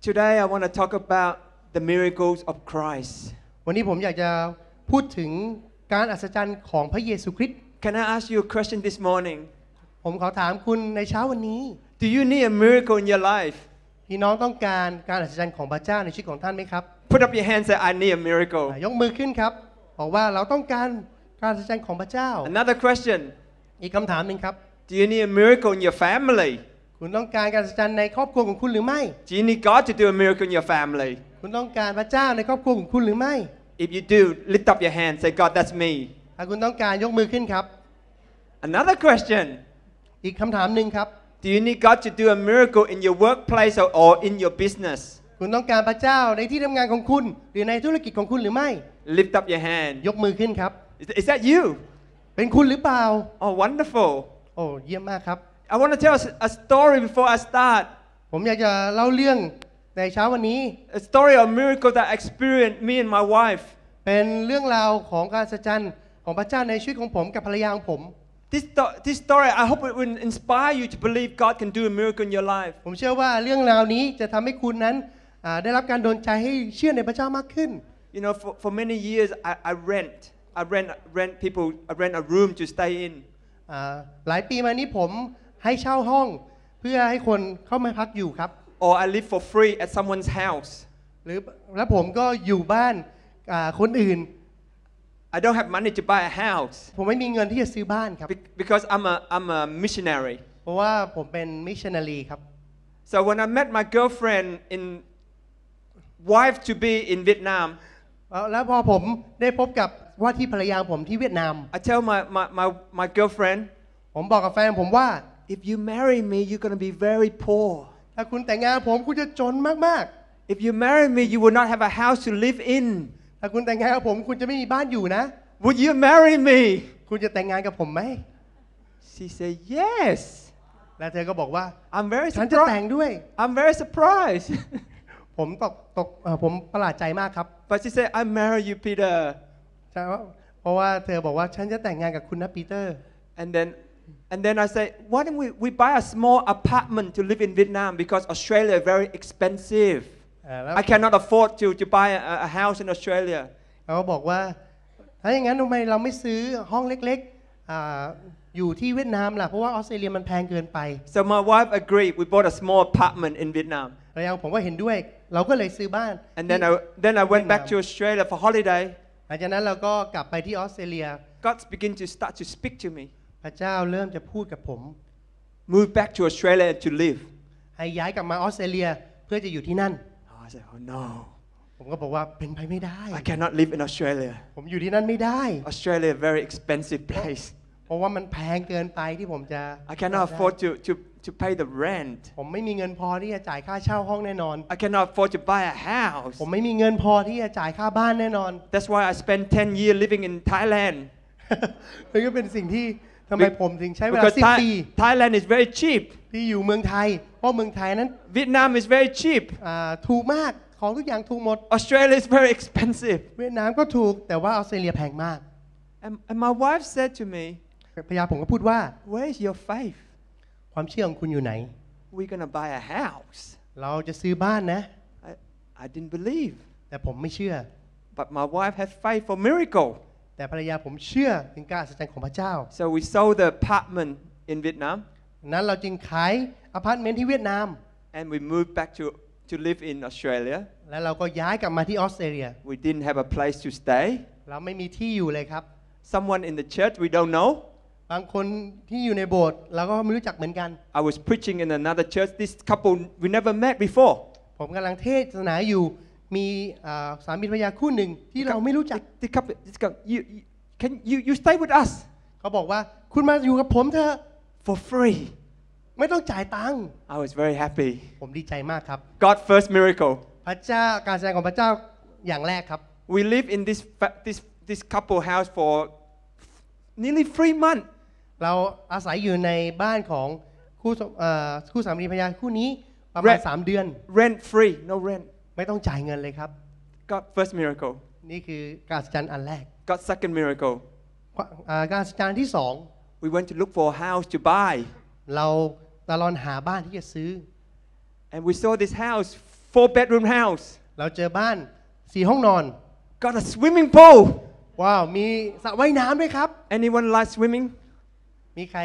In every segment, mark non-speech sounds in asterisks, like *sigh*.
Today I want to talk about the miracles of Christ. วันนี้ผมอยากจะพูดถึงการอัศจรรย์ของพระเยซูคริสต์ Can I ask you a question this morning? ผมขอถามคุณในเช้าวันนี้ Do you need a miracle in your life? พี่น้องต้องการการอัศจรรย์ของพระเจ้าในชีวิตของท่านไหมครับ Put up your hands say I need a miracle. ยกมือขึ้นครับ บอกว่าเราต้องการการอัศจรรย์ของพระเจ้า Another question. อีกคำถามหนึ่งครับ Do you need a miracle in your family? คุณต้องการการสัจจันในครอบครัวของคุณหรือไม่ Do you need God to do a miracle in your family? คุณต้องการพระเจ้าในครอบครัวของคุณหรือไม่ If you do, lift up your hand. Say, God, that's me. ถ้าคุณต้องการยกมือขึ้นครับ Another question. อีกคำถามหนึ่งครับ Do you need God to do a miracle in your workplace or, in your business? คุณต้องการพระเจ้าในที่ทำงานของคุณหรือในธุรกิจของคุณหรือไม่ Lift up your hand. ยกมือขึ้นครับ is that you? เป็นคุณหรือเปล่า Oh, wonderful. โอ้เยี่ยมมากครับ I want to tell a story before I start ผมอยากจะเล่าเรื่องในเช้าวันนี้ A story of miracle that experienced me and my wife เป็นเรื่องราวของการสัจจันของพระเจ้าในชีวิตของผมกับภรรยาของผม This, this story, I hope it will inspire you to believe God can do a miracle in your life. ผมเชื่อว่าเรื่องราวนี้จะทำให้คุณนั้นได้รับการโดนใจให้เชื่อในพระเจ้ามากขึ้น You know, for, for many years, I, I rent. I rent, rent people, I rent a room to stay in. หลายปีมานี้ผมให้เช่าห้องเพื่อให้คนเข้ามาพักอยู่ครับ or I live for free at someone's house หรือและผมก็อยู่บ้านคนอื่น I don't have money to buy a house ผมไม่มีเงินที่จะซื้อบ้านครับ Be- c a u s e I'm a I'm a missionary เพราะว่าผมเป็นมิชชันนารีครับ so when I met my girlfriend in wife to be in Vietnam แล้วแล้วพอผมได้พบกับว่าที่ภรรยาผมที่เวียดนาม I tell my my my, my girlfriend ผมบอกกับแฟนผมว่า if you marry me you're going to be very poor ถ้าคุณแต่งงานผมคุณจะจนมากๆ if you marry me you will not have a house to live in ถ้าคุณแต่งงานกับผมคุณจะไม่มีบ้านอยู่นะ would you marry me คุณจะแต่งงานกับผมไหม she said yes และเธอก็บอกว่า I'm very surprised. ฉันจะแต่งด้วย I'm very surprised ผมตกตกผมประหลาดใจมากครับ but she said I marry you Peter ใช่เพราะว่าเธอบอกว่าฉันจะแต่งงานกับคุณนะปีเตอร์ and then And then I said, why don't we, we buy a small apartment to live in Vietnam because Australia is very expensive. I cannot afford to, to buy a, a house in Australia. เขาก็บอกว่าถ้าอย่างนั้นทำไมเราไม่ซื้อห้องเล็กๆอาอยู่ที่เวียดนามล่ะเพราะว่าออสเตรเลียมันแพงเกินไป So my wife agreed. We bought a small apartment in Vietnam. แล้วยังผมก็เห็นด้วยเราก็เลยซื้อบ้าน And then I, then I went back to Australia for holiday. หลังจากนั้นเราก็กลับไปที่ออสเตรเลีย God begin to start to speak to me. พระเจ้าเริ่มจะพูดกับผม move back to Australia to live ให้ย้ายกลับมาออสเตรเลียเพื่อจะอยู่ที่นั่น I said oh no ผมก็บอกว่าเป็นไปไม่ได้ I cannot live in Australia ผมอยู่ที่นั่นไม่ได้ Australia very expensive place เพราะว่ามันแพงเกินไปที่ผมจะ I cannot afford to to to pay the rent ผมไม่มีเงินพอที่จะจ่ายค่าเช่าห้องแน่นอน I cannot afford to buy a house ผมไม่มีเงินพอที่จะจ่ายค่าบ้านแน่นอน That's why I spent 10 years living in Thailand นี่ก็เป็นสิ่งที่ทำไมผมถึงใช้เวลาสิบปี Thailand is very cheap. ที่อยู่เมืองไทย เพราะเมืองไทยนั้น Vietnam is very cheap. ถูกมาก ของทุกอย่างถูกหมด Australia is very expensive. เวียดนามก็ถูก แต่ว่าออสเตรเลียแพงมาก And, my wife said to me, ภรรยาผมก็พูดว่า Where is your faith? ความเชื่อของคุณอยู่ไหน We're g o n n a buy a house. เราจะซื้อบ้านนะ I, I didn't believe. แต่ผมไม่เชื่อ But my wife had faith for miracle. แต่ภรรยาผมเชื่อถึงการอัศจรรย์ของพระเจ้า so we sold the apartment in Vietnam นั้นเราจึงขายอพาร์ตเมนต์ที่เวียดนาม and we moved back to to live in Australia และเราก็ย้ายกลับมาที่ออสเตรเลีย we didn't have a place to stay เราไม่มีที่อยู่เลยครับ someone in the church we don't know บางคนที่อยู่ในโบสถ์เราก็ไม่รู้จักเหมือนกัน I was preaching in another church this couple we never met before ผมกำลังเทศนาอยู่มีสามีภรรยาคู่หนึ่งที่เราไม่รู้จัก The couple you, you can you you stay with us เขาบอกว่าคุณมาอยู่กับผมเถอะ for free ไม่ต้องจ่ายตังค์ I was very happy ผมดีใจมากครับ God first miracle พระเจ้าการแสดงของพระเจ้าอย่างแรกครับ We live in this this this couple house for nearly three month s เราอาศัยอยู่ในบ้านของคู่คู่สามีภรรยาคู่นี้ประมาณสามเดือน rent free no rent ไม่ต้องจ่ายเงินเลยครับ God first miracle นี่คือการสัจจันอันแรก God second miracle อ่าการสัจจันที่สอง We went to look for a house to buy เราตะลอนหาบ้านที่จะซื้อ And we saw this house four bedroom house เราเจอบ้านสี่ห้องนอน Got a swimming pool ว้าวมีสระว่ายน้ำด้วยครับ Anyone like swimming มีใคร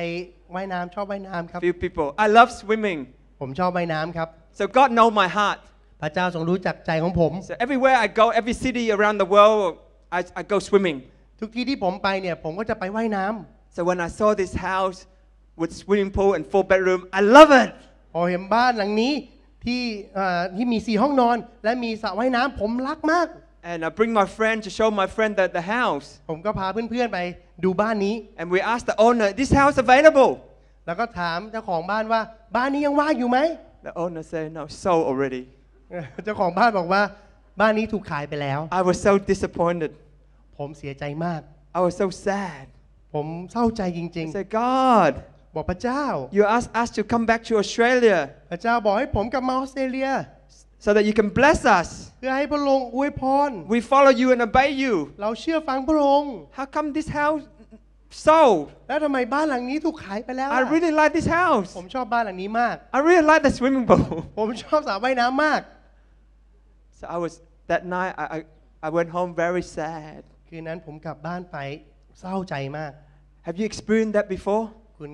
ว่ายน้ำชอบว่ายน้ำครับ Few people I love swimming ผมชอบว่ายน้ำครับ So God know my heart พระเจ้าทรงรู้จักใจของผม so everywhere I go every city around the world I I go swimming ทุกที่ที่ผมไปเนี่ยผมก็จะไปว่ายน้ำ so when I saw this house with swimming pool and four bedroom I love it พอเห็นบ้านหลังนี้ที่ที่มีสี่ห้องนอน และมีสระว่ายน้ำผมรักมาก and I bring my friend to show my friend t h a the t house ผมก็พาเพื่อนๆไปดูบ้านนี้ and we ask the owner this house available แล้วก็ถามเจ้าของบ้านว่า บ้านนี้ยังว่างอยู่ไหม the owner say no sold already เจ้าของบ้านบอกว่า บ้านนี้ถูกขายไปแล้ว I was so disappointed ผมเสียใจมาก I was so sad ผมเศร้าใจจริงๆ Say God บอกพระเจ้า You ask us to come back to Australia พระเจ้าบอกให้ผมกลับมาออสเตรเลีย so that you can bless us เพื่อให้พระองค์อวยพร We follow you and obey you เราเชื่อฟังพระองค์ How come this house s o แล้วทำไมบ้านหลังนี้ถูกขายไปแล้ว I really like this house ผมชอบบ้านหลังนี้มาก I really like the swimming pool ผมชอบสระว่ายน้ำมาก so I was that night I I, I went home very sad คืนนั้นผมกลับบ้านไปเศร้าใจมาก Have you experienced that before คุณ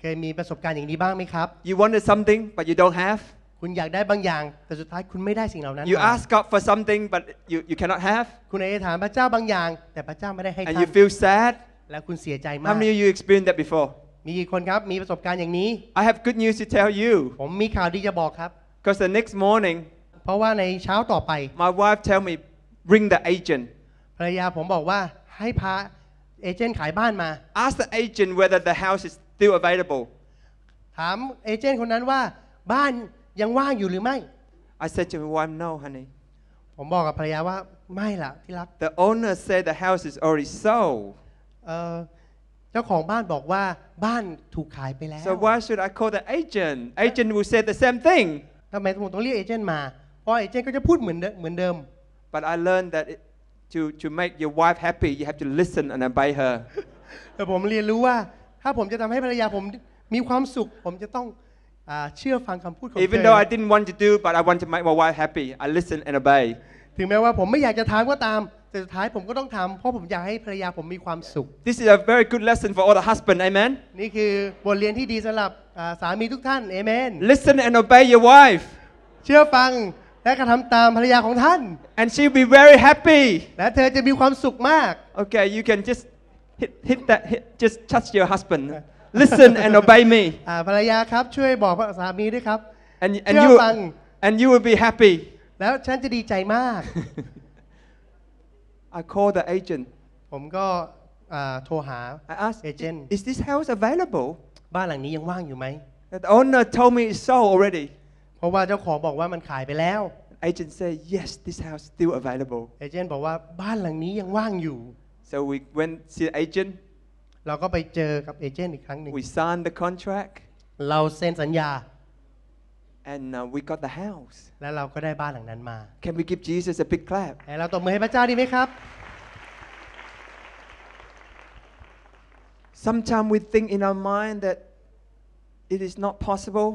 เคยมีประสบการณ์อย่างนี้บ้างไหมครับ You wanted something but you don't have คุณอยากได้บางอย่าง แต่สุดท้ายคุณไม่ได้สิ่งเหล่านั้น You ask God for something but you you cannot have คุณอธิษฐานพระเจ้าบางอย่าง แต่พระเจ้าไม่ได้ให้ And you feel sad และคุณเสียใจมาก How many of you experienced that before มีกี่คนครับ มีประสบการณ์อย่างนี้ I have good news to tell you ผมมีข่าวดีจะบอกครับ Because the next morning พราะว่าในเช้าต่อไป my wife tell me bring the agent ภรรยาผมบอกว่าให้พาเอเจนต์ขายบ้านมา ask the agent whether the house is still available ถามเอเจนต์คนนั้นว่าบ้านยังว่างอยู่หรือไม่ I said to my wife no honey ผมบอกกับภรรยาว่าไม่ล่ะที่รัก the owner said the house is already sold เจ้าของบ้านบอกว่าบ้านถูกขายไปแล้ว so why should I call the agent agent will say the same thing ทำไมผมต้องเรียกเอเจนต์มาปอยเจนก็จะพูดเหมือนเหมือนเดิม but I learned that it, to to make your wife happy you have to listen and obey her แต่ผมเรียนรู้ว่าถ้าผมจะทำให้ภรรยาผมมีความสุข ผมจะต้องเชื่อฟังคำพูดของเธอ even though I didn't want to do but I want to make my wife happy I listen and obey ถึงแม้ว่าผมไม่อยากจะทำก็ตามแต่สุดท้ายผมก็ต้องทำเพราะผมอยากให้ภรรยาผมมีความสุข This is a very good lesson for all the husband amen นี่คือบทเรียนที่ดีสำหรับสามีทุกท่าน amen Listen and obey your wife เชื่อฟังและกระทำตามภรรยาของท่าน and she'll be very happy และเธอจะมีความสุขมาก okay you can just hit hit that hit, just touch your husband listen and obey me ภรรยาครับช่วยบอกสามีด้วยครับ and and you and you will be happy แล้วฉันจะดีใจมาก I call the agent ผมก็โทรหา I a s k agent is this house available บ้านหลังนี้ยังว่างอยู่ไหม The owner told me it's sold already พราะว่าเจ้าของบอกว่ามันขายไปแล้ว Agent s a y yes, this house still available. เอเจนต์บอกว่าบ้านหลังนี้ยังว่างอยู่ So we went see the agent. เราก็ไปเจอกับเอเจนต์อีกครั้งหนึ่ง We signed the contract, เราเซ็นสัญญา and uh, we got the house. และเราก็ได้บ้านหลังนั้นมา Can we give Jesus a big clap? เราตบมือให้พระเจ้าดีไหมครับ Sometimes we think in our mind that it is not possible,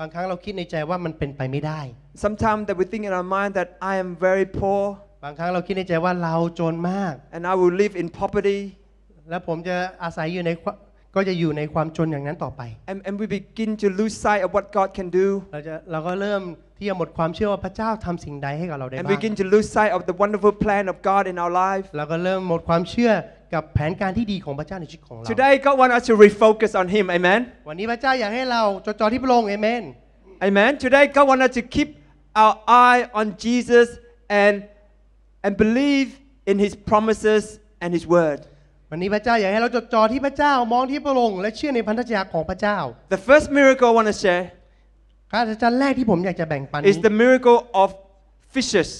บางครั้งเราคิดในใจว่ามันเป็นไปไม่ได้ Sometimes that we think in our mind that I am very poor บางครั้งเราคิดในใจว่าเราจนมาก and I will live in poverty แล้วผมจะอาศัยอยู่ในก็จะอยู่ในความจนอย่างนั้นต่อไป and, and we begin to lose sight of what God can do เราจะเราก็เริ่มที่จะหมดความเชื่อว่าพระเจ้าทำสิ่งใดให้กับเราได้บ้าง and begin to lose sight of the wonderful plan of God in our life เราก็เริ่มหมดความเชื่อกับแผนการที่ดีของพระเจ้าในชีวิตของเรา Today God wants us to refocus on Him Amen วันนี้พระเจ้าอยากให้เราจดจ่อที่พระองค์ Amen Amen Today God wants us to keep our eye on Jesus and and believe in His promises and His word วันนี้พระเจ้าอยากให้เราจดจ่อที่พระเจ้ามองที่พระองค์และเชื่อในพันธสัญญาของพระเจ้า The first miracle I want to share การอัศจรรย์แรกที่ผมอยากจะแบ่งปัน is the miracle of fishes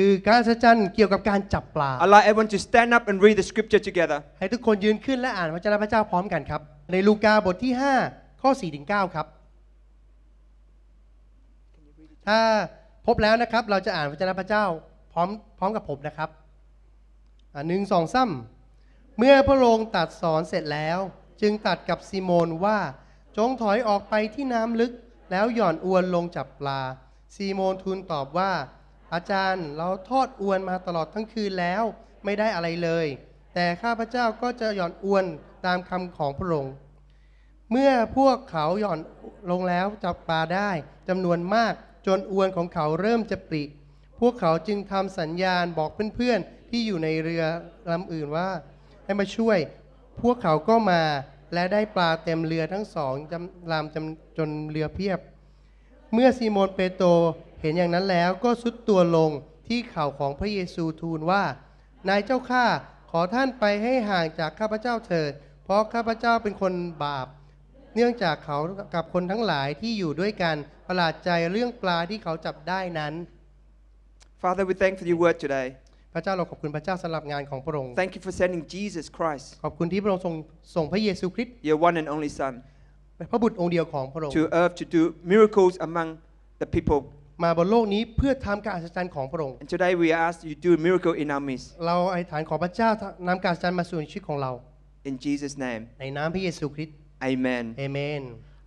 คือการสัจจันเกี่ยวกับการจับปลา a l l v e r y o n e to stand up and read the scripture together ให้ทุกคนยืนขึ้นและอ่านพระเจ้าพระเจ้าพร้อมกันครับ ในลูกาบทที่ 5 ข้อ4ถึง9ครับ ถ้าพบแล้วนะครับเราจะอ่านพระเจ้าพระเจ้าพร้อมพร้อมกับผมนะครับหนึ่งสองซ้ำเมื่อพระองค์ตัดสอนเสร็จแล้ว จึงตัดกับซิโมนว่าจงถอยออกไปที่น้ำลึกแล้วหย่อนอวนลงจับปลาซีโมนทูลตอบว่าอาจารย์เราทอดอวนมาตลอดทั้งคืนแล้วไม่ได้อะไรเลย แต่ข้าพเจ้าก็จะหย่อนอวนตามคำของพระองค์ เมื่อพวกเขาหย่อนลงแล้วจับปลาได้จำนวนมากจนอวนของเขาเริ่มจะปริพวกเขาจึงทำสัญญาณบอกเพื่อนๆที่อยู่ในเรือลำอื่นว่า ให้มาช่วยพวกเขาก็มาและได้ปลาเต็มเรือทั้งสองลำจนเรือเพียบเมื่อซีโมนเปโตรเห็นอย่างนั้นแล้วก็สุดตัวลงที่เข่าของพระเยซูทูลว่านายเจ้าข้าขอท่านไปให้ห่างจากข้าพเจ้าเถิด เพราะข้าพเจ้าเป็นคนบาป เนื่องจากเขากับคนทั้งหลายที่อยู่ด้วยกันประหลาดใจเรื่องปลาที่เขาจับได้นั้น Father we thank for your word today พระเจ้าเราขอบคุณพระเจ้าสำหรับงานของพระองค์ Thank you for sending Jesus Christ ขอบคุณที่พระองค์ทรงส่งพระเยซูคริสต์ Your one and only Son พระบุตรองค์เดียวของพระองค์ To earth to do miracles among the people มาบนโลกนี้เพื่อทำการอัศจรรย์ของพระองค์ today we ask you do miracle in our midst เราอธิษฐานขอพระเจ้านำการอัศจรรย์มาสู่ชีวิตของเรา in Jesus name ในนามพระเยซูคริสต์ Amen Amen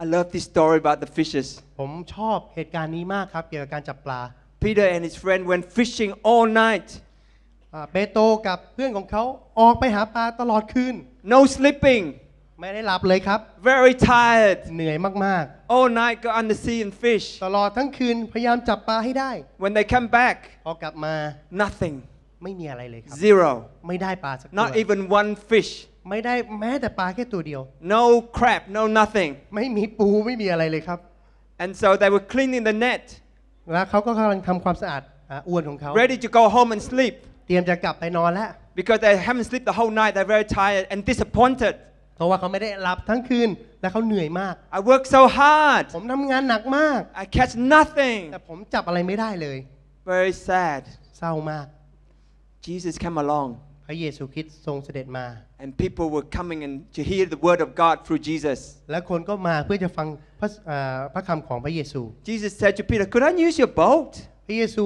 I love this story about the fishes ผมชอบเหตุการณ์นี้มากครับเกี่ยวกับการจับปลา Peter and his friend went fishing all night เปโตรกับเพื่อนของเขาออกไปหาปลาตลอดคืน No sleeping ไม่ได้หลับเลยครับ very tired เหนื่อยมากๆ. all night go on the sea and fish ตลอดทั้งคืนพยายามจับปลาให้ได้ when they come back พอกลับมา nothing ไม่มีอะไรเลยครับ zero ไม่ได้ปลาสักตัว not even one fish ไม่ได้แม้แต่ปลาแค่ตัวเดียว no crab no nothing ไม่มีปูไม่มีอะไรเลยครับ and so they were cleaning the net แล้วเขาก็กำลังทำความสะอาดอวนของเขา. ready to go home and sleep เตรียมจะกลับไปนอนแล้ว because they haven't slept the whole night they're very tired and disappointed พราะว่าเขาไม่ได้หลับทั้งคืนและเขาเหนื่อยมาก I work so hard ผมทำงานหนักมาก I catch nothing แต่ผมจับอะไรไม่ได้เลย Very sad เศร้ามาก Jesus came along พระเยซูคริสต์ทรงเสด็จมา and people were coming and to hear the word of God through Jesus และคนก็มาเพื่อจะฟังพระพระคำของพระเยซู Jesus said to Peter could I use your boat พระเยซู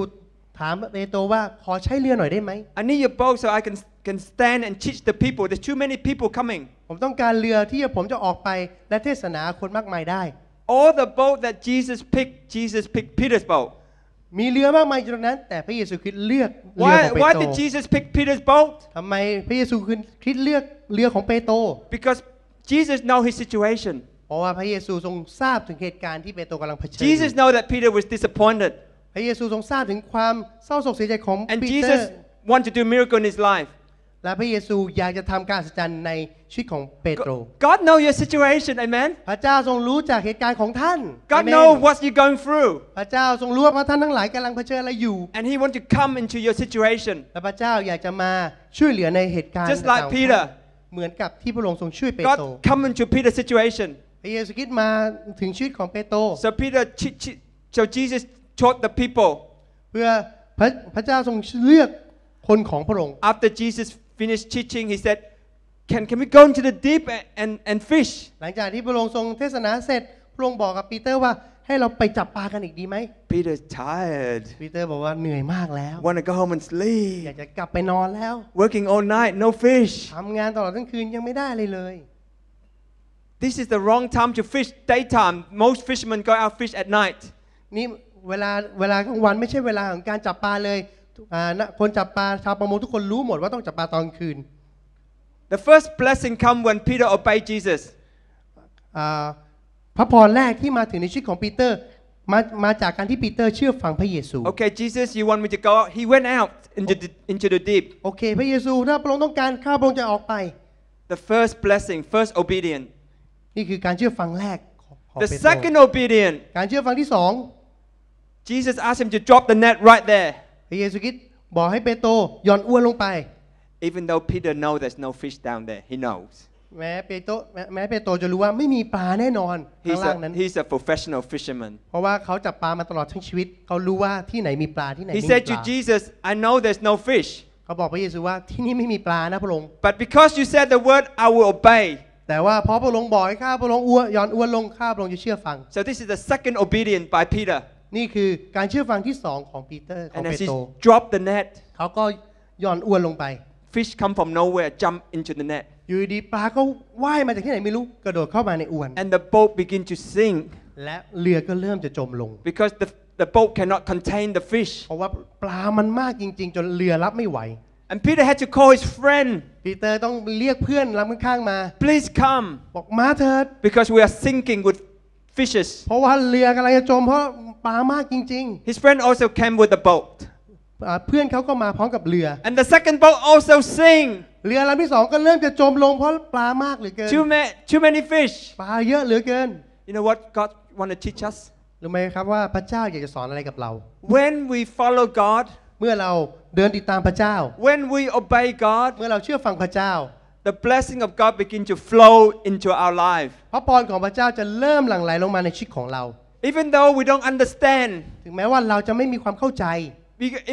ถามเปโตรว่าขอใช้เรือหน่อยได้ไหม I need your boat so I can can stand and teach the people there's too many people coming ผมต้องการเรือที่ผมจะออกไปและเทศนาคนมากมายได้ all the boat that Jesus picked Jesus picked Peter's boat มีเรือมากมายจยตรงนั้น แต่พระเยซูคริสต์เลือกเรือ why ของเปโตร why did Jesus pick Peter's boat ทำไมพระเยซูคริสต์เลือกเรือของเปโตร because Jesus know his situation เพราะว่าพระเยซูทรงทราบถึงเหตุการณ์ที่เปโตรกำลังเผชิญ Jesus know that Peter was disappointed พระเยซูทรงทราบถึงความเศร้าโศกเสียใจของ and ปีเตอ Jesus want to do miracle in his life และพระเยซูอยากจะทำการอัศจรรย์ในชีวิตของเปโตร God know your situation amen พระเจ้าทรงรู้จากเหตุการณ์ของท่าน God know what you going through พระเจ้าทรงรู้ว่าท่านทั้งหลายกำลังเผชิญอะไรอยู่ and He want to come into your situation และพระเจ้าอยากจะมาช่วยเหลือในเหตุการณ์ just like Peter เหมือนกับที่พระองค์ทรงช่วยเปโตร God come into Peter's situation พระเยซูคิดมาถึงชีวิตของเปโตร so Peter so Jesus taught the people เพื่อพระเจ้าทรงเลือกคนของพระองค์ after Jesus finished teaching, he said, can, can we go into the deep and, and, fish? หลังจากที่พระองค์ทรงเทศนาเสร็จ พระองค์บอกกับปีเตอร์ว่า ให้เราไปจับปลากันอีกดีไหม p e t e r tired. ปีเตอร์บอกว่าเหนื่อยมากแล้ว Want to go home and sleep. อยากจะกลับไปนอนแล้ว Working all night, no fish. ทำงานตลอดทั้งคืนยังไม่ได้เลยเลย This is the wrong time to fish. Daytime, most fishermen go out fish at night. นี่เวลาเวลากลางวันไม่ใช่เวลาของการจับปลาเลยคนจับปลาชาวประมงทุกคนรู้หมดว่าต้องจับปลาตอนคืน The first blessing come when Peter obeyed Jesus พระพรแรกที่มาถึงในชีวิตของปีเตอร์ มามาจากการที่ปีเตอร์เชื่อฟังพระเยซู Okay Jesus you want me to go he went out into the, into the deep Okay พระเยซูถ้าพระองค์ต้องการข้าพระองค์จะออกไป The first blessing first obedience นี่คือการเชื่อฟังแรกของ The second obedience การเชื่อฟังที่สอง Jesus asked him to drop the net right there ระเยซูคริสต์บอกให้เปโตรย่อนอวนลงไป even though Peter k n o w there's no fish down there he knows แม้เปโตรแม้เปโตรจะรู้ว่าไม่มีปลาแน่นอนข้างล่างนั้น he's a professional fisherman เพราะว่าเขาจับปลามาตลอดทั้งชีวิต เขารู้ว่าที่ไหนมีปลาที่ไหน he ไม่มี said to Jesus I know there's no fish เขาบอกพระเยซูว่าที่นี่ไม่มีปลานะพระองค์ but because you said the word I will obey แต่ว่าพอพระองค์บอกให้ข้าพระองค์อ้วนย้อนอ้วนลงข้าพระองค์จะเชื่อฟัง so this is the second obedience by Peter นี่คือการเชื่อฟังที่สองของปีเตอร์ของเปโตร drop the net เขาก็ย่อนอวนลงไป fish come from nowhere jump into the net อยู่ดีปลาก็ว่ายมาจากที่ไหนไม่รู้กระโดดเข้ามาในอวน and the boat begin to sink และเรือก็เริ่มจะจมลง because the the boat cannot contain the fish เพราะว่าปลามันมากจริงๆ จนเรือรับไม่ไหว and Peter had to call his friend ปีเตอร์ต้องเรียกเพื่อนรับข้างมา please come บอกมาเถิด because we are sinking with fishes เพราะว่าเรือกำลังจะจมเพราะปลามากจริง ๆ His friend also came with a boat เพื่อนเขาก็มาพร้อมกับเรือ And the second boat also sank เรือลำที่สองก็เริ่มจะจมลงเพราะปลามากเหลือเกิน Too many too many fish ปลาเยอะเหลือเกิน You know what God want to teach us รู้ไหมครับว่าพระเจ้าอยากจะสอนอะไรกับเรา When we follow God เมื่อเราเดินติดตามพระเจ้า When we obey God เมื่อเราเชื่อฟังพระเจ้า the blessing of God begin to flow into our life พระพรของพระเจ้าจะเริ่มหลั่งไหลลงมาในชีวิตของเรา even though we don't understand ถึงแม้ว่าเราจะไม่มีความเข้าใจ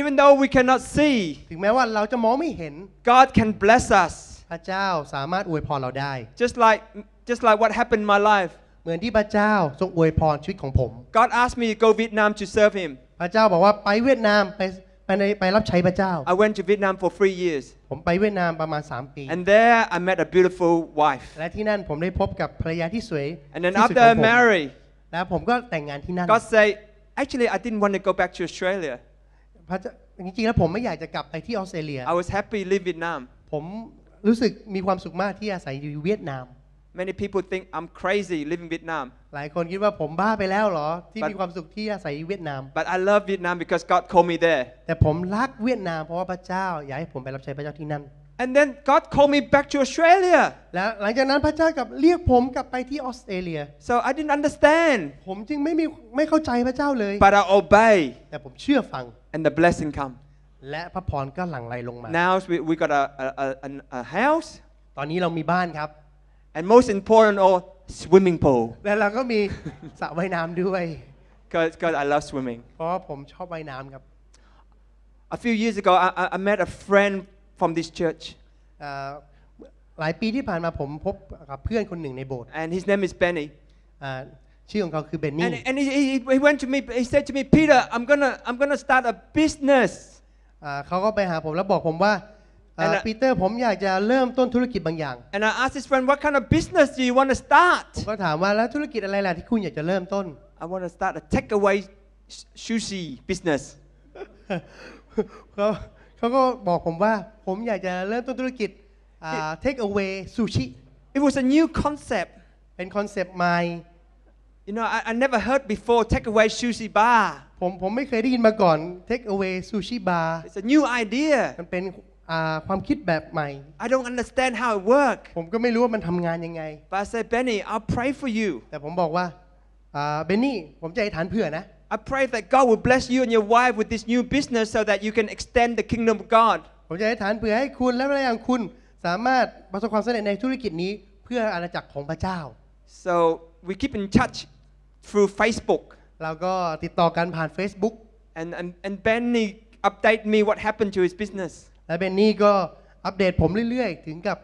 even though we cannot see ถึงแม้ว่าเราจะมองไม่เห็น God can bless us พระเจ้าสามารถอวยพรเราได้ just like just like what happened in my life เหมือนที่พระเจ้าทรงอวยพรชีวิตของผม God asked me to go Vietnam to serve Him พระเจ้าบอกว่าไปเวียดนามไปไปไปรับใช้พระเจ้า I went to Vietnam for three years ผมไปเวียดนามประมาณ 3 ปี and there I met a beautiful wife และที่นั่นผมได้พบกับภรรยาที่สวย and then after I marry i แล้วผมก็แต่งงานที่นั่น God say actually I didn't want to go back to Australia พระเจ้าจริงๆแล้วผมไม่อยากจะกลับไปที่ออสเตรเลีย I was happy live Vietnam ผมรู้สึกมีความสุขมากที่อาศัยอยู่เวียดนาม Many people think I'm crazy living Vietnam หลายคนคิดว่าผมบ้าไปแล้วหรอ ที่มีความสุขที่อาศัยเวียดนาม but I love Vietnam because God called me there แต่ผมรักเวียดนาม เพราะว่าพระเจ้าอยากให้ผมไปรับใช้พระเจ้าที่นั่น and then God called me back to Australia แล้วหลังจากนั้นพระเจ้ากับเรียกผมกลับไปที่ออสเตรเลีย so I didn't understand ผมจึงไม่มีไม่เข้าใจพระเจ้าเลย but I obey แต่ผมเชื่อฟัง and the blessing come และพระพรก็หลั่งไหลลงมา now we we got a a a, a house ตอนนี้เรามีบ้านครับ And most important of all, swimming pool *laughs* และเราก็มีสระว่ายน้ำด้วย because I love swimming. เพราะผมชอบว่ายน้ำครับ A few years ago, I, I- met a friend from this church, เอ่อหลายปีที่ผ่านมาผมพบกับเพื่อนคนหนึ่งในโบสถ์ and his name is Benny. เอ่อชื่อของเขาคือเบนนี่ And, and he, he, he went to me, he said to me, Peter, I'm gonna, I'm gonna start a business. เอ่อเขาก็ไปหาผมแล้วบอกผมว่า And I- ปีเตอร์ผมอยากจะเริ่มต้นธุรกิจบางอย่าง And I asked his friend, What kind of business do you want to start? ก็ถามว่าแล้วธุรกิจอะไรล่ะที่คุณอยากจะเริ่มต้น I want to start a takeaway sh- sushi business. เขาเขาก็บอกผมว่าผมอยากจะเริ่มต้นธุรกิจอ่า take away sushi It was a new concept. เป็นคอนเซปต์ใหม่ You know, I, I never heard before takeaway sushi bar. ผมผมไม่เคยได้ยินมาก่อน take away sushi bar It's a new idea. มันเป็นความคิดแบบใหม่ I don't understand how it work ผมก็ไม่รู้ว่ามันทำงานยังไง But I said Benny I'll pray for you แต่ผมบอกว่าเบนนี่ผมจะอธิษฐานเผื่อนะ I pray that God will bless you and your wife with this new business so that you can extend the kingdom of God ผมจะอธิษฐานเผื่อให้คุณและภรรยางคุณ สามารถประสบความสำเร็จในธุรกิจนี้เพื่ออาณาจักรของพระเจ้า so we keep in touch through Facebook เราก็ติดต่อกันผ่าน Facebook and and and Benny update me what happened to his business และเบนนี่ก็อัปเดตผมเรื่อย ๆ ถึงกับ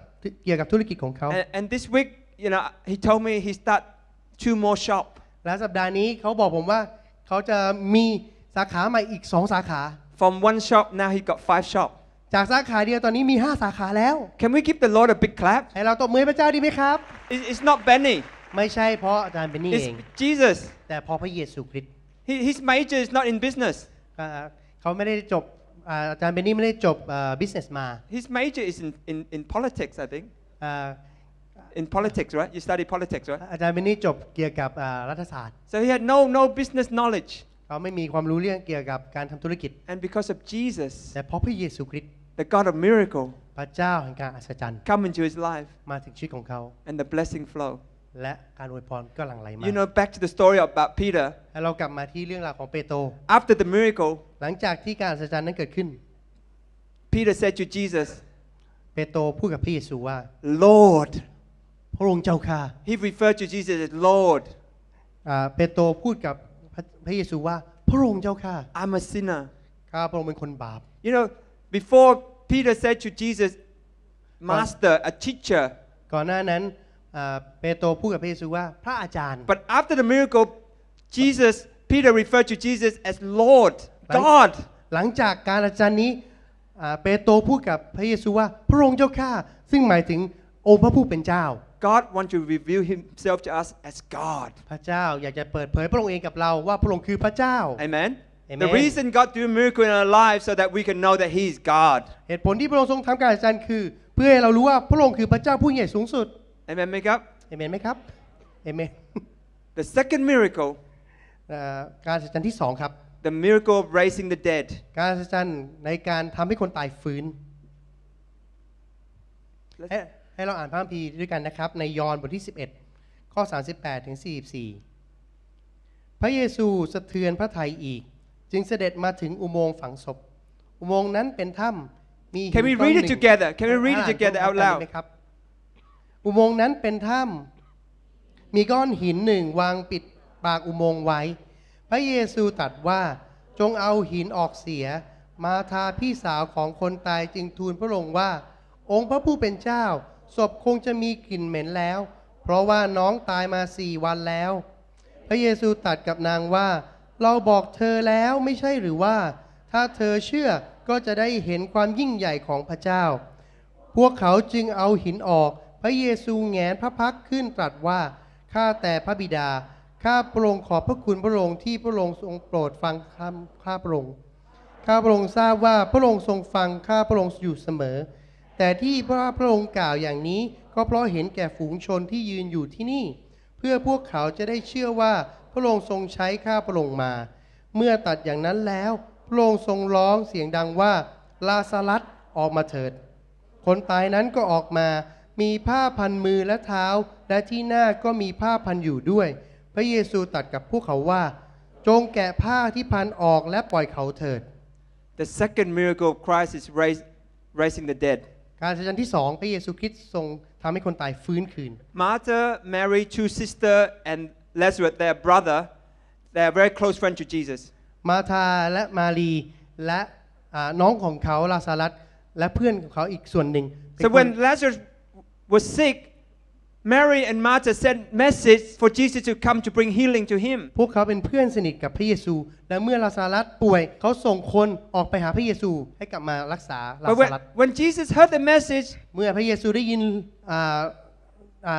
เกี่ยวกับธุรกิจของเขา and, and this week you know he told me he start two more shop และสัปดาห์นี้เขาบอกผมว่าเขาจะมีสาขาใหม่อีกสองสาขา from one shop now he got five shop จากสาขาเดียวตอนนี้มี5สาขาแล้ว Can we give the Lord a big clap ให้เราตบมือพระเจ้าดีไหมครับ It's not Benny ไม่ใช่เพราะอาจารย์เบนนี่เอง Jesus แต่เพราะพระเยซูคริสต์ His major is not in business เขาไม่ได้จบอาจารย์เบนนี่ไม่ได้จบ ah, ah, business มา His major is in in in politics I think ah, in politics right you study politics right อาจารย์เบนนี่จบเกี่ยวกับรัฐศาสตร์ so he had no no business knowledge เขาไม่มีความรู้เรื่องเกี่ยวกับการทำธุรกิจ and because of Jesus แต่เพราะพระเยซูคริสต์ the God of miracle พระเจ้าแห่งการอัศจรรย์ come into his life มาถึงชีวิตของเขา and the blessing flow และการอวยพรก็หลั่งไหลมา You know back to the story about Peter เรากลับมาที่เรื่องราวของเปโตร After the miracle หลังจากที่การอัศจรรย์นั้นเกิดขึ้น Peter said to Jesus เปโตรพูดกับพระเยซูว่า Lord พระองค์เจ้าค่ะ He referred to Jesus as Lord เปโตรพูดกับพระเยซูว่า พระองค์เจ้าค่ะ I'm a sinner ข้าพระองค์เป็นคนบาป You know before Peter said to Jesus Master a teacher ก่อนหน้านั้นเปโตรพูดกับพระเยซูว่าพระอาจารย์ but after the miracle Jesus Peter referred to Jesus as Lord God หลังจากการอาจารย์นี้เปโตรพูดกับพระเยซูว่าพระองค์เจ้าข้าซึ่งหมายถึงองค์พระผู้เป็นเจ้า God wants to reveal Himself to us as God พระเจ้าอยากจะเปิดเผย พระองค์เองกับเราว่าพระองค์คือพระเจ้า Amen Amen. The reason God do miracle in our lives so that we can know that He is God เหตุผลที่พระองค์ทรงทำการอาจารย์คือ เพื่อให้เรารู้ว่าพระองค์คือพระเจ้าผู้ใหญ่สูงสุดเอเมนไหมครับ เอเมนไหมครับ เอเมน The second miracle การสัจจันที่สองครับ the miracle of raising the dead การสัจจันในการทำให้คนตายฟื้นให้ให้เราอ่านพระคัมภีร์ด้วยกันนะครับในยอห์นบทที่ 11ข้อ38ถึง44พระเยซูสะเทือนพระทัยอีก จึงเสด็จมาถึงอุโมงค์ฝังศพ อุโมงค์นั้นเป็นถ้ำมี Can we read it together Can we read it together out loud ครับอุโมงค์นั้นเป็นถ้ำ มีก้อนหินหนึ่งวางปิดปากอุโมงค์ไว้ พระเยซูตรัสว่า จงเอาหินออกเสีย มาทาพี่สาวของคนตายจึงทูลพระองค์ว่า องค์พระผู้เป็นเจ้า ศพคงจะมีกลิ่นเหม็นแล้ว เพราะว่าน้องตายมาสี่วันแล้ว พระเยซูตรัสกับนางว่า เราบอกเธอแล้วไม่ใช่หรือว่า ถ้าเธอเชื่อก็จะได้เห็นความยิ่งใหญ่ของพระเจ้า พวกเขาจึงเอาหินออกพระเยซูแงนพระพักขึ้นตรัสว่าข้าแต่พระบิดา ข้าพระองค์ขอบพระคุณพระองค์ที่พระองค์ทรงโปรดฟังคำข้าพระองค์ข้าพระองค์ทราบว่าพระองค์ทรงฟังข้าพระองค์อยู่เสมอ แต่ที่พระพระองค์กล่าวอย่างนี้ก็เพราะเห็นแก่ฝูงชนที่ยืนอยู่ที่นี่ เพื่อพวกเขาจะได้เชื่อว่าพระองค์ทรงใช้ข้าพระองค์มา เมื่อตัดอย่างนั้นแล้ว พระองค์ทรงร้องเสียงดังว่าลาซาลัสออกมาเถิดคนตายนั้นก็ออกมามีผ้าพันมือและเท้าและที่หน้าก็มีผ้าพันอยู่ด้วย พระเยซูตัดกับพวกเขาว่า จงแกะผ้าที่พันออกและปล่อยเขาเถิด The second miracle of Christ is r a i s i n g the dead. การสัจจที่สองพระเยซูคริสต์ทรงทำให้คนตายฟื้นคืน Martha, Mary, two sister and Lazarus, their brother, they are very close f r i e n d to Jesus. มาธาและมารี และน้องของเขาลาซารัสและเพื่อนของเขาอีกส่วนหนึ่ง So when Lazarus was sick Mary and Martha sent message for Jesus to come to bring healing to him พวกเขาเป็นเพื่อนสนิทกับพระเยซู และเมื่อลาซารัสป่วย เขาส่งคนออกไปหาพระเยซูให้กลับมารักษาลาซารัส when Jesus heard the message เมื่อพระเยซูได้ยิน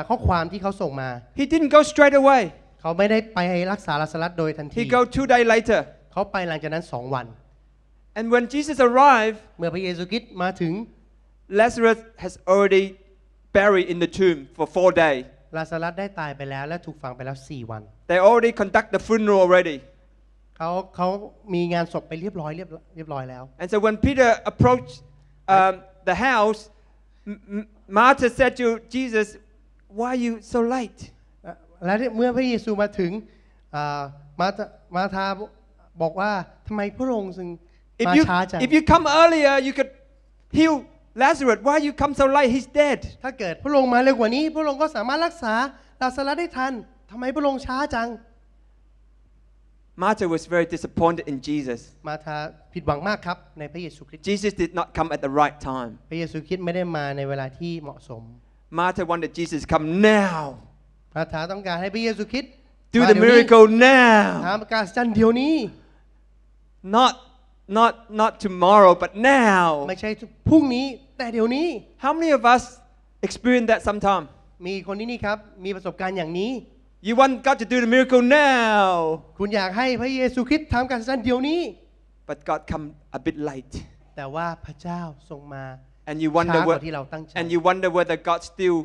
ข้อความที่เขาส่งมา he didn't go straight away เขาไม่ได้ไปให้รักษาลาซารัสโดยทันที he go two day later เขาไปหลังจากนั้นสองวัน and when Jesus arrived เมื่อพระเยซูคิดมาถึง Lazarus has already buried in the tomb for four days. ลาซารัสได้ตายไปแล้วและถูกฝังไปแล้ว4 days ลาซารสไดตายไปแลวและถกฝงไปแลว4 They already conduct the funeral already. เขาเขามีงานศพไปเรียบร้อยเรียบเรียบร้อยแล้ว And so when Peter approached um, the house, Martha said to Jesus, "Why are you so late?" Uh, และเมื่อพระเยซูมาถึงอ่ามาธามาธาบอกว่าทำไมพระองค์จึง uh, if you come earlier, you could heal Lazarus why you come so late he's dead ถ้าเกิดพระองค์มาเร็วกว่านี้พระองค์ก็สามารถรักษาลาซารัสได้ทันทำไมพระองค์ช้าจัง Martha was very disappointed in Jesus มาธาผิดหวังมากครับในพระเยซูคริสต์ Jesus did not come at the right time พระเยซูคริสต์ไม่ได้มาในเวลาที่เหมาะสม Martha wanted Jesus come now มาธาต้องการให้พระเยซูคริสต์ Do the miracle now ทำการสั่นเดียวนี้ not not not tomorrow but now ไม่ใช่พรุ่งนี้แต่เดี๋ยวนี้ How many of us experience that sometime มีคนที่นี่ครับ มีประสบการณ์อย่างนี้ You want God to do the miracle now คุณอยากให้พระเยซูคริสต์ทำการสันเดี๋ยวนี้ But God come a bit late แต่ว่าพระเจ้าทรงมา And you wonder ช้ากว่าที่เราตั้งใจ and you wonder whether God still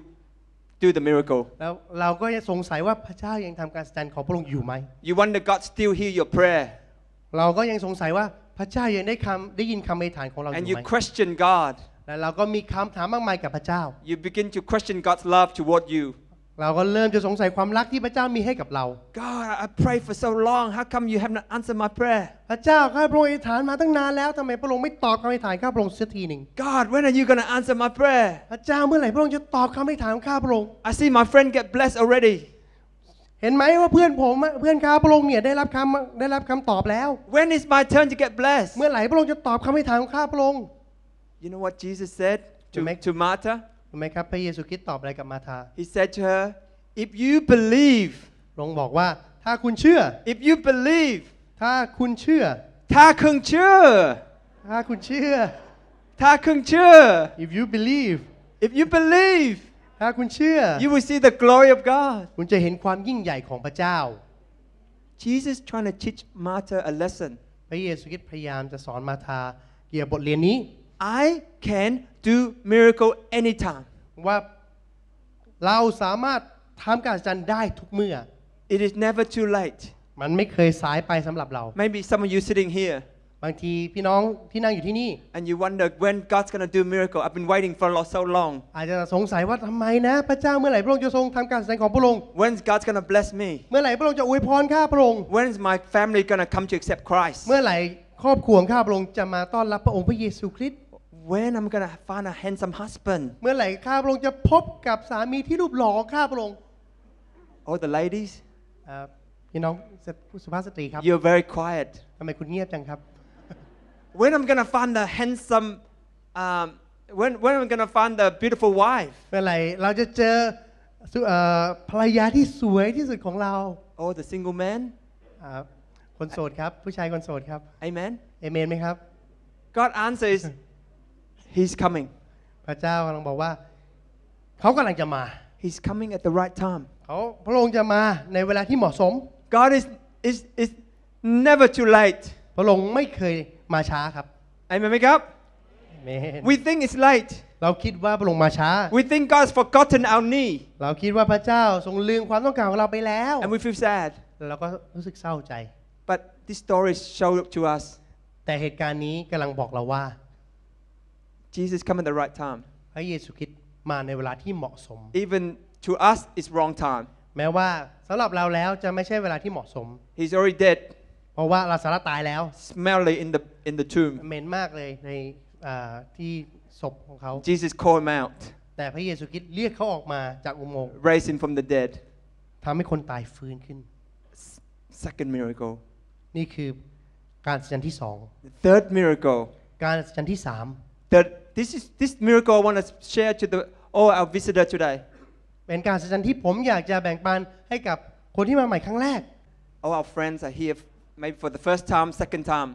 do the miracle แล้วเราก็ยังสงสัยว่าพระเจ้ายังทำการสันของพระองค์อยู่ไหม You wonder God still hear your prayer เราก็ยังสงสัยว่าพระเจ้ายังได้คำได้ยินคำอธิษฐานของเราอยู่ไหม And you question God และเราก็มีคำถามมากมายกับพระเจ้า you begin to question God's love toward you เราก็เริ่มจะสงสัยความรักที่พระเจ้ามีให้กับเรา God I pray for so long how come you have not answered my prayer พระเจ้าข้าพระองค์อธิษฐานมาตั้งนานแล้วทำไมพระองค์ไม่ตอบคำอธิษฐานข้าพระองค์สักทีหนึ่ง God when are you going to answer my prayer พระเจ้าเมื่อไหร่พระองค์จะตอบคำอธิษฐานข้าพระองค์ I see my friend get blessed already เห็นไหมว่าเพื่อนผมเพื่อนข้าพระองค์เนี่ยได้รับคำได้รับคำตอบแล้ว When is my turn to get blessed เมื่อไหร่พระองค์จะตอบคำอธิษฐานของข้าพระองค์ You know what Jesus said to, to Martha? รู้ไหมครับพระเยซูคริสต์ตอบอะไรกับมาธา He said to her, If you believe, ลงบอกว่าถ้าคุณเชื่อ if you believe, ถ้าคุณเชื่อถ้าคุณเชื่อ ถ้าคุณเชื่อ ถ้าคุณเชื่อ if you believe if you believe ถ้าคุณเชื่อ you will see the glory of God คุณจะเห็นความยิ่งใหญ่ของพระเจ้า Jesus trying to teach Martha a lesson พระเยซูคริสต์พยายามจะสอนมาธาเกี่ยวบทเรียนนี้ I can do miracle anytime ว่าเราสามารถทำการจันได้ทุกเมื่อ It is never too late มันไม่เคยสายไปสำหรับเรา Maybe some of you sitting here บางทีพี่น้องที่นั่งอยู่ที่นี่ and you wonder when God's gonna do miracle I've been waiting for Lord so long อาจจะสงสัยว่าทำไมนะ พระเจ้าเมื่อไหร่พระองค์จะทรงทำการแสดงของพระองค์ When's God's gonna bless me เมื่อไหร่พระองค์จะอวยพรข้าพระองค์ When's my family gonna come to accept Christ เมื่อไหร่ครอบครัวข้าพระองค์จะมาต้อนรับพระองค์พระเยซูคริสต์ when I'm gonna find a handsome husband เมื่อไหร่ข้าพระองค์จะพบกับสามีที่รูปหล่อของข้าพระองค์ all the ladies เอ่อพี่น้องผู้สุภาพสตรีครับ uh, you're very quiet ทำไมคุณเงียบจังครับ *laughs* when I'm gonna find a handsome um, when when I'm gonna find the beautiful wife เมื่อไหร่เราจะเจอภรรยาที่สวยที่สุดของเรา? Uh, all the single men อ่าคนโสดครับผู้ชายคนโสดครับ uh, amen amen ไหมครับ God answers *laughs* He's coming พระเจ้ากำลังบอกว่า เขากำลังจะมา He's coming at the right time เขาพระองค์จะมาในเวลาที่เหมาะสม God is is is never too late พระองค์ไม่เคยมาช้าครับเอเมนไหมครับ We think it's late เราคิดว่าพระองค์มาช้า We think God's forgotten our need เราคิดว่าพระเจ้าทรงลืมความต้องการของเราไปแล้ว And we feel sad เราก็รู้สึกเศร้าใจ But this story showed to us แต่เหตุการณ์นี้กำลังบอกเราว่า Jesus come at the right time พระเยซูคริสต์มาในเวลาที่เหมาะสม even to us it's wrong time แม้ว่าสำหรับเราแล้วจะไม่ใช่เวลาที่เหมาะสม he's already dead เพราะว่าลาซารตายแล้ว smelly in the in the tomb เหม็นมากเลยในที่ศพของเขา Jesus called him out แต่พระเยซูคริสต์เรียกเขาออกมาจากอุโมงค์ r a i s e him from the dead ทำให้คนตายฟื้นขึ้น second miracle นี่คือการสัญญาที่สอง third miracle การสัญญาที่สาม third this is this miracle I want to share to the all our visitor today เป็นการสัจจัที่ผมอยากจะแบ่งปันให้กับคนที่มาใหม่ครั้งแรก all our friends are here maybe for the first time second time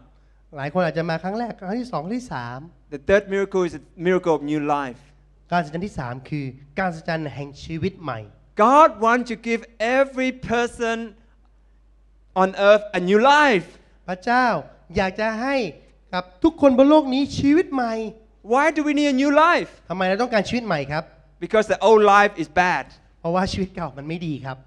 หลายคนอาจจะมาครั้งแรกครั้งที่สองที่สาม the third miracle is a miracle of new life การสัจจัที่สามคือ การสัจจัแห่งชีวิตใหม่ God wants to give every person on earth a new life พระเจ้าอยากจะให้กับทุกคนบนโลกนี้ชีวิตใหม่ why do we need a new life ทำไมเราต้องการชีวิตใหม่ครับ because the old life is bad เพราะว่าชีวิตเก่ามันไม่ดีครับ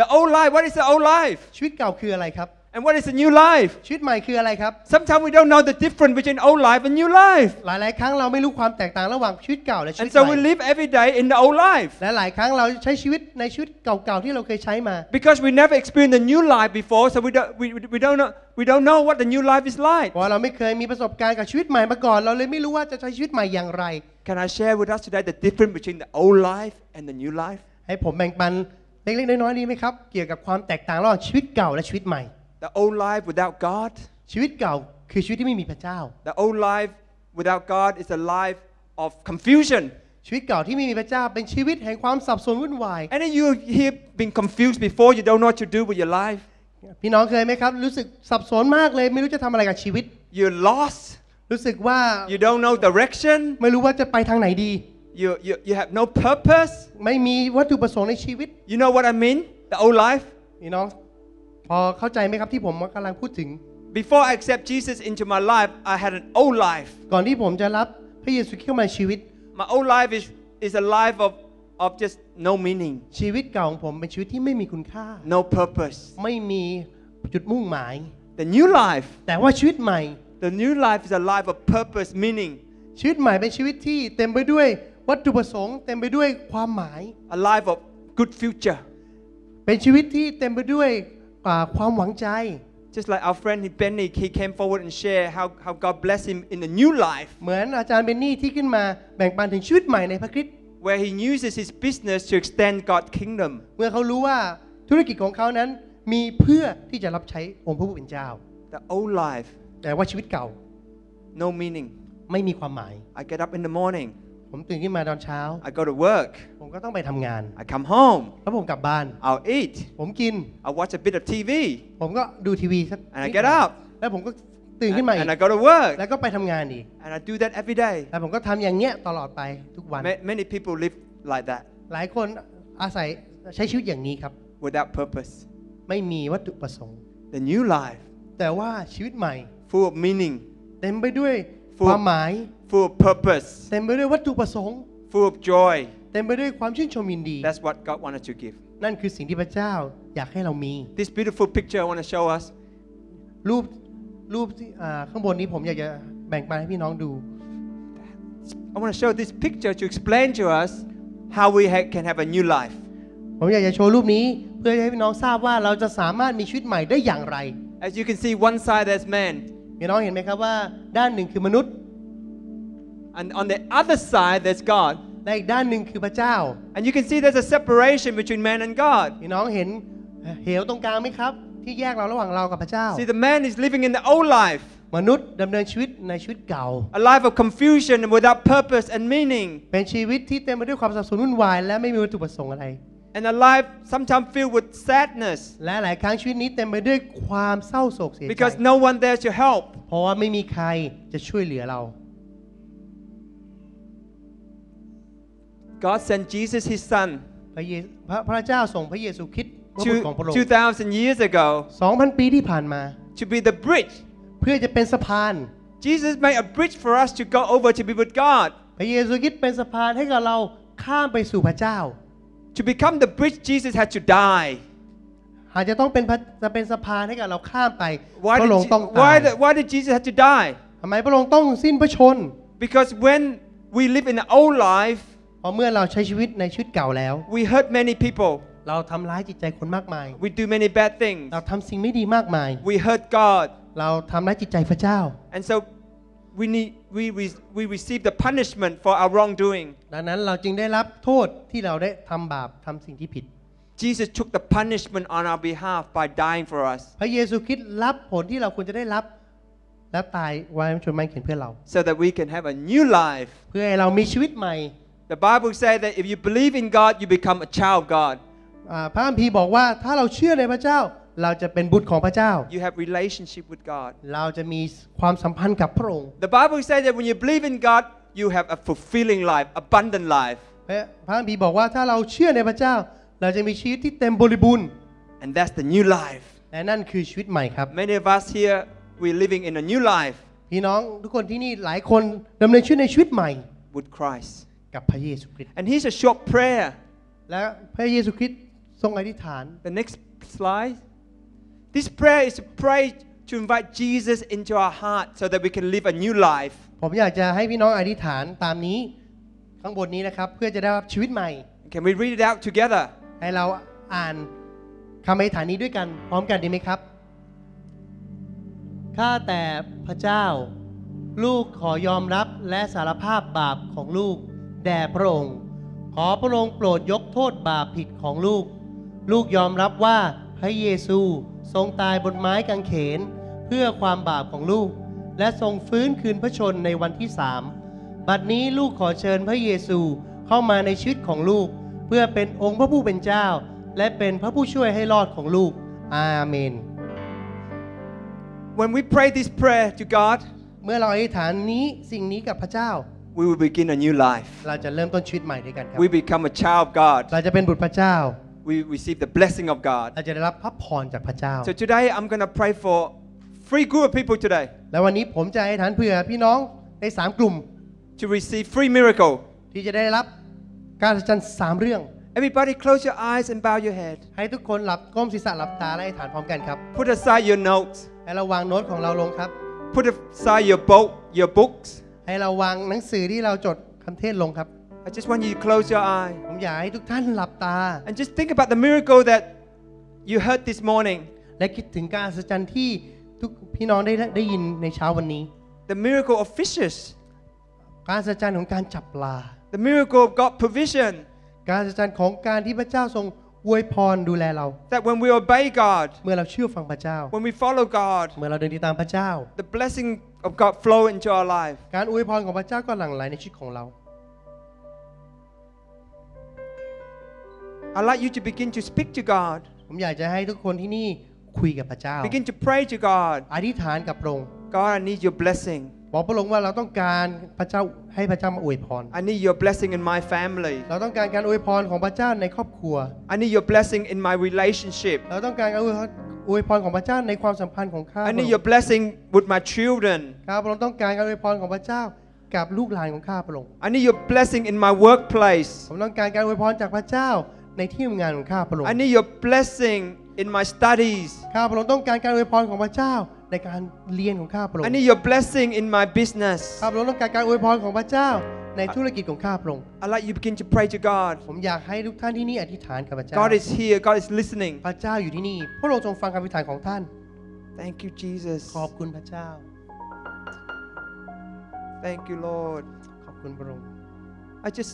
the old life what is the old life ชีวิตเก่าคืออะไรครับ and what is a new life? ชีวิตใหม่คืออะไรครับ Sometimes we don't know the difference between old life and new life. หลายหลายครั้งเราไม่รู้ความแตกต่างระหว่างชีวิตเก่าและชีวิตใหม่. And so we live every day in the old life และหลายครั้งเราใช้ชีวิตในชีวิตเก่าๆที่เราเคยใช้มา because we never experienced the new life before, so we don't we, we- don't know we don't know what the new life is like. เพราะเราไม่เคยมีประสบการณ์กับชีวิตใหม่มาก่อนเราเลยไม่รู้ว่าจะใช้ชีวิตใหม่อย่างไร Can I share with us today the difference between the old life and the new life? ให้ผมแบ่งปันเล็กๆน้อยๆนี้ไหมครับ the old life without God ชีวิตเก่าคือชีวิตที่ไม่มีพระเจ้า The old life without God is a life of confusion ชีวิตเก่าที่ไม่มีพระเจ้าเป็นชีวิตแห่งความสับสนวุ่นวาย And you have been confused before you don't know what to do with your life พี่น้องเคยไหมครับรู้สึกสับสนมากเลยไม่รู้จะทำอะไรกับชีวิต You lost รู้สึกว่า You don't know direction ไม่รู้ว่าจะไปทางไหนดี You you you have no purpose ไม่มีวัตถุประสงค์ในชีวิต You know what I mean the old life พี่น้องพอเข้าใจไหมครับที่ผมกำลังพูดถึง Before I accept Jesus into my life I had an old life ก่อนที่ผมจะรับพระเยซูเข้ามาชีวิต My old life is is a life of of just no meaning ชีวิตเก่าของผมเป็นชีวิตที่ไม่มีคุณค่า No purpose ไม่มีจุดมุ่งหมาย The new life แต่ว่าชีวิตใหม่ The new life is a life of purpose meaning ชีวิตใหม่เป็นชีวิตที่เต็มไปด้วย วัตถุประสงค์เต็มไปด้วยความหมาย A life of good future เป็นชีวิตที่เต็มไปด้วยความหวังใจ Just like our friend Benny, he came forward and s h a r e how, how God b l e s s him in a new life. เหมือนอาจารย์เบนนี่ที่ขึ้นมาแบ่งปันถึงชีวิตใหม่ในพระคริสต์ Where he uses his business to extend God's kingdom. เมื่อเขารู้ว่าธุรกิจของเขานั้นมีเพื่อที่จะรับใช้องค์พระผู้เป็นเจ้า The old life. แต่ว่าชีวิตเก่า No meaning. ไม่มีความหมาย I get up in the morning. ผมตื่นขึ้นมาตอนเช้า I go to work ผมก็ต้องไปทำงาน I come home แล้วผมกลับบ้าน I'll eat ผมกิน I watch a bit of TV ผมก็ดูทีวีสัก and I get up แล้วผมก็ตื่นขึ้นมาอีก and I go to work แล้วก็ไปทำงานอีก and I do that every day แล้วผมก็ทำอย่างเงี้ยตลอดไป ทุกวัน Ma- n y people live like that หลายคนอาศัยใช้ชีวิตอย่างนี้ครับ without purpose ไม่มีวัตถุประสงค์ the new life แต่ว่าชีวิตใหม่ full of meaning เต็มไปด้วยความหมาย full of purpose เต็มไปด้วยวัตถุประสงค์ full of joy เต็มไปด้วยความชื่นชมยินดี that's what God wanted to give นั่นคือสิ่งที่พระเจ้า อยากให้เรามี this beautiful picture I want to show us รูปรูปที่ข้างบนนี้ผมอยากจะแบ่งปันให้พี่น้องดู I want to show this picture to explain to us how we can have a new life ผมอยากจะโชว์รูปนี้เพื่อให้พี่น้องทราบว่าเราจะสามารถมีชีวิตใหม่ได้อย่างไร As you can see one side there's man พี่น้องเห็นไหมครับว่าด้านหนึ่งคือมนุษย์ and on the other side there's God และอีกด้านหนึ่งคือพระเจ้า and you can see there's a separation between man and God น้องเห็นเหวตรงกลางไหมครับที่แยกเราระหว่างเรากับพระเจ้า? see the man is living in the old life มนุษย์ดำเนินชีวิตในชีวิตเก่า a life of confusion without purpose and meaning เป็นชีวิตที่เต็มไปด้วยความสับสนวุ่นวายและไม่มีวัตถุประสงค์อะไร and a life sometimes filled with sadness และหลายครั้งชีวิตนี้เต็มไปด้วยความเศร้าโศกเสียใจ because no one there to help เพราะว่าไม่มีใครจะช่วยเหลือเรา God sent Jesus His Son พระเยพระพระเจ้าส่งพระเยซูคริสต์พระบุตรของพระองค์2,000 years ago 2,000ปีที่ผ่านมา to be the bridge เพื่อจะเป็นสะพาน Jesus made a bridge for us to go over to be with God พระเยซูคริสต์เป็นสะพานให้กับเราข้ามไปสู่พระเจ้า to become the bridge Jesus had to die หากจะต้องเป็นจะเป็นสะพานให้กับเราข้ามไปพระองค์ต้องตาย why why did Jesus have to die ทำไมพระองค์ต้องสิ้นพระชน because when we live in our old life พราะเมื่อเราใช้ชีวิตในชุดเก่าแล้ว we hurt many people เราทำร้ายจิตใจคนมากมาย we do many bad things เราทำสิ่งไม่ดีมากมาย we hurt God เราทำร้ายจิตใจพระเจ้า and so we need we we we receive the punishment for our wrongdoing ดังนั้นเราจึงได้รับโทษที่เราได้ทำบาปทำสิ่งที่ผิด Jesus took the punishment on our behalf by dying for us พระเยซูคริสต์รับผลที่เราควรจะได้รับและตายไว้ชนไม้เข็นเพื่อเรา so that we can have a new life เพื่อให้เรามีชีวิตใหม่ The Bible says that if you believe in God, you become a child of God. อ่าพระคัมภีร์บอกว่าถ้าเราเชื่อในพระเจ้า ah, You have relationship with God. เราจะมีความสัมพันธ์กับพระองค์ The Bible says that when you believe in God, you have a fulfilling life, abundant life. Eh, พระคัมภีร์บอกว่าถ้าเราเชื่อในพระเจ้า And that's the new life. และนั่นคือชีวิตใหม่ครับ Many of us here we're living in a new life พี่น้องทุกคนที่นี่หลายคนดำเนินชีวิตในชีวิตใหม่ with Christ กับพระเยซูคริสต์ and here's a short prayer และพระเยซูคริสต์ทรงอธิษฐาน the next slide this prayer is a prayer to invite Jesus into our heart so that we can live a new life ผมอยากจะให้พี่น้องอธิษฐานตามนี้ข้างบนนี้นะครับเพื่อจะได้รับชีวิตใหม่ Can we read it out together ให้เราอ่านคำอธิษฐานนี้ด้วยกันพร้อมกันดีไหมครับข้าแต่พระเจ้าลูกขอยอมรับและสารภาพบาปของลูกแด่พระองค์ ขอพระองค์โปรดยกโทษบาปผิดของลูก ลูกยอมรับว่าพระเยซูทรงตายบนไม้กางเขน เพื่อความบาปของลูก และทรงฟื้นคืนพระชนในวันที่สามบัดนี้ลูกขอเชิญพระเยซูเข้ามาในชีวิตของลูก เพื่อเป็นองค์พระผู้เป็นเจ้า และเป็นพระผู้ช่วยให้รอดของลูกอาเมน When we pray this prayer to God เมื่อเราอธิษฐานนี้สิ่งนี้กับพระเจ้า we will begin a new life เราจะเริ่มต้นชีวิตใหม่ด้วยกันครับ we become a child of God เราจะเป็นบุตรพระเจ้า we receive the blessing of God เราจะได้รับพระพรจากพระเจ้า so today I'm going to pray for three group of people today และวันนี้ผมจะให้ฐานเผื่อพี่น้องในสามกลุ่ม to receive free miracle ที่จะได้รับการสัจจ์สามเรื่อง Everybody close your eyes and bow your head ให้ทุกคนหลับก้มศีรษะหลับตาและให้ฐานพร้อมกันครับ. Put aside your notes ให้เราวางโน้ตของเราลงครับ. Put aside your book your books ให้เราวางหนังสือที่เราจดคำเทศลงครับ I just want you to close your eye ผมอยากให้ทุกท่านหลับตา and just think about the miracle that you heard this morning และคิดถึงการอัศจรรย์ที่ทุกพี่น้องได้ได้ยินในเช้าวันนี้ the miracle of fishes การอัศจรรย์ของการจับปลา the miracle of God provision การอัศจรรย์ของการที่พระเจ้าทรงอวยพรดูแลเรา That when we obey God เมื่อเราเชื่อฟังพระเจ้า When we follow God เมื่อเราเดินติดตามพระเจ้า The blessing of God flow into our life การอวยพรของพระเจ้าก็หลั่งไหลในชีวิตของเรา I'd like you to begin to speak to God ผมอยากจะให้ทุกคนที่นี่คุยกับพระเจ้า Begin to pray to God อธิษฐานกับพระองค์ God I need your blessing บอกพระองค์ว่าเราต้องการพระเจ้าให้พระเจ้ามาอวยพร I need your blessing in my family เราต้องการการอวยพรของพระเจ้าในครอบครัว I need your blessing in my relationship เราต้องการการอวยพรของพระเจ้าในความสัมพันธ์ของข้า I need your blessing with my children ครับเราต้องการการอวยพรของพระเจ้ากับลูกหลานของข้าพระองค์ I need your blessing in my workplace ผมต้องการการอวยพรจากพระเจ้าในที่ทำงานของข้าพระองค์ I need your blessing in my studies ข้าพระองค์ต้องการการอวยพรของพระเจ้าในการเรียนของข้าพระองค์ I need your blessing in my business ข้าพระองค์ต้องการการอวยพรของพระเจ้า ในธุรกิจของข้าพระองค์ I like you begin to pray to God ผมอยากให้ทุกท่านที่นี่อธิษฐานกับพระเจ้า God is here God is listening พระเจ้าอยู่ที่นี่พระองค์ทรงฟังคำอธิษฐานของท่าน Thank you Jesus ขอบคุณพระเจ้า Thank you Lord ขอบคุณพระองค์ I just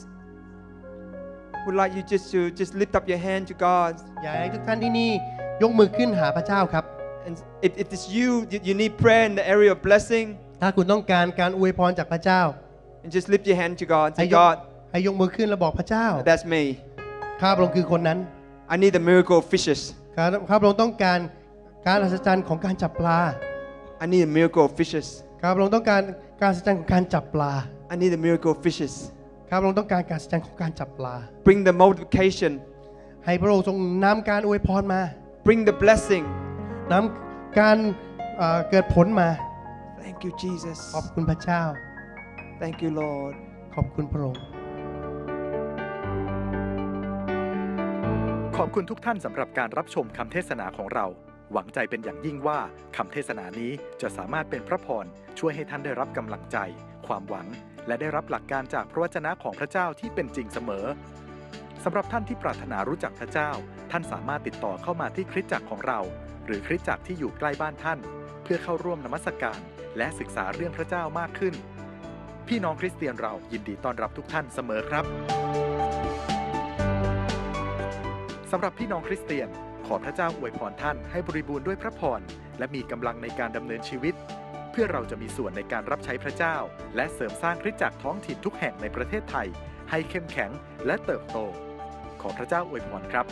would like you just to just lift up your hand to God อยากให้ทุกท่านที่นี่ยกมือขึ้นหาพระเจ้าครับ and if it is you you need prayer in the area of blessing ถ้าคุณต้องการการอวยพรจากพระเจ้า and just lift your hand to God say God ให้ยกมือขึ้นแล้วบอกพระเจ้า that's me ข้าพระองค์คือคนนั้น I need the miracle of fishes ข้าพระองค์ต้องการการอัศจรรย์ของการจับปลา I need the miracle of fishes ข้าพระองค์ต้องการการอัศจรรย์ของการจับปลา I need the miracle of fishes ข้าพระองค์ต้องการการอัศจรรย์ของการจับปลา Bring the multiplication ให้พระองค์ทรงนำการอวยพรมา Bring the blessing น้ำการเกิดผลมา Thank you Jesus ขอบคุณพระเจ้า Thank you Lord ขอบคุณพระองค์ ขอบคุณทุกท่านสำหรับการรับชมคำเทศนาของเรา หวังใจเป็นอย่างยิ่งว่าคำเทศนานี้จะสามารถเป็นพระพร ช่วยให้ท่านได้รับกำลังใจ ความหวัง และได้รับหลักการจากพระวจนะของพระเจ้าที่เป็นจริงเสมอ สำหรับท่านที่ปรารถนารู้จักพระเจ้า ท่านสามารถติดต่อเข้ามาที่คริสตจักรของเราหรือคริสตจักรที่อยู่ใกล้บ้านท่าน เพื่อเข้าร่วมนมัสกการและศึกษาเรื่องพระเจ้ามากขึ้น พี่น้องคริสเตียนเรายินดีต้อนรับทุกท่านเสมอครับสำหรับพี่น้องคริสเตียน ขอพระเจ้าอวยพรท่านให้บริบูรณ์ด้วยพระพรและมีกำลังในการดำเนินชีวิต เพื่อเราจะมีส่วนในการรับใช้พระเจ้า และเสริมสร้างคริสตจักรท้องถิ่นทุกแห่งในประเทศไทย ให้เข้มแข็ง และเติบโต ขอพระเจ้าอวยพรครับ